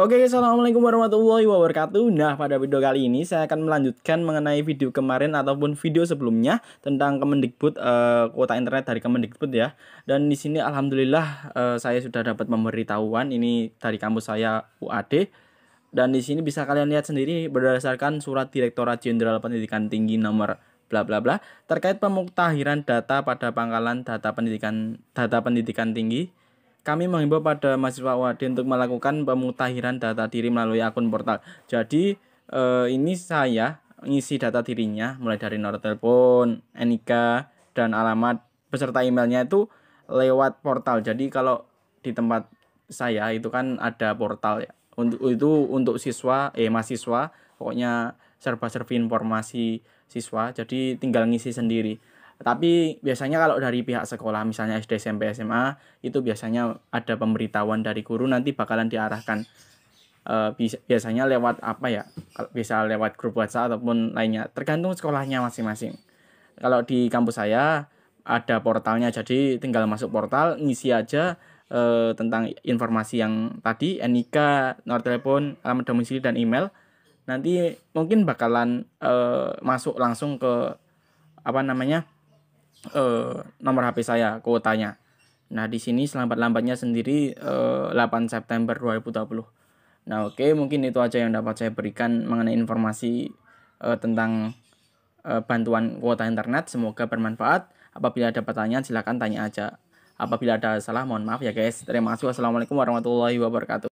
Oke, Assalamualaikum warahmatullahi wabarakatuh Nah, pada video kali ini saya akan melanjutkan mengenai video kemarin ataupun video sebelumnya Tentang Kemendikbud, uh, kuota internet dari Kemendikbud ya Dan di sini Alhamdulillah uh, saya sudah dapat memberitahuan Ini dari kampus saya UAD Dan di sini bisa kalian lihat sendiri berdasarkan surat Direktorat Jenderal Pendidikan Tinggi nomor bla bla bla terkait pemuktahiran data pada pangkalan data pendidikan data pendidikan tinggi kami menghimbau pada mahasiswa UAD untuk melakukan pemutahiran data diri melalui akun portal. Jadi eh, ini saya ngisi data dirinya mulai dari nomor telepon, NIK dan alamat peserta emailnya itu lewat portal. Jadi kalau di tempat saya itu kan ada portal ya. Untuk itu untuk siswa eh mahasiswa pokoknya serba-serbi informasi siswa. Jadi tinggal ngisi sendiri. Tapi biasanya kalau dari pihak sekolah misalnya SD, SMP, SMA itu biasanya ada pemberitahuan dari guru nanti bakalan diarahkan e, biasanya lewat apa ya? Kalau bisa lewat grup WhatsApp ataupun lainnya, tergantung sekolahnya masing-masing. Kalau di kampus saya ada portalnya jadi tinggal masuk portal ngisi aja e, tentang informasi yang tadi NIK, nomor telepon, alamat domisili dan email. Nanti mungkin bakalan e, masuk langsung ke apa namanya? uh, nomor HP saya kuotanya. Nah, di sini selambat-lambatnya sendiri uh, eh, 8 September 2020. Nah, oke, okay, mungkin itu aja yang dapat saya berikan mengenai informasi uh, tentang uh, bantuan kuota internet. Semoga bermanfaat. Apabila ada pertanyaan silakan tanya aja. Apabila ada salah mohon maaf ya guys. Terima kasih. Wassalamualaikum warahmatullahi wabarakatuh.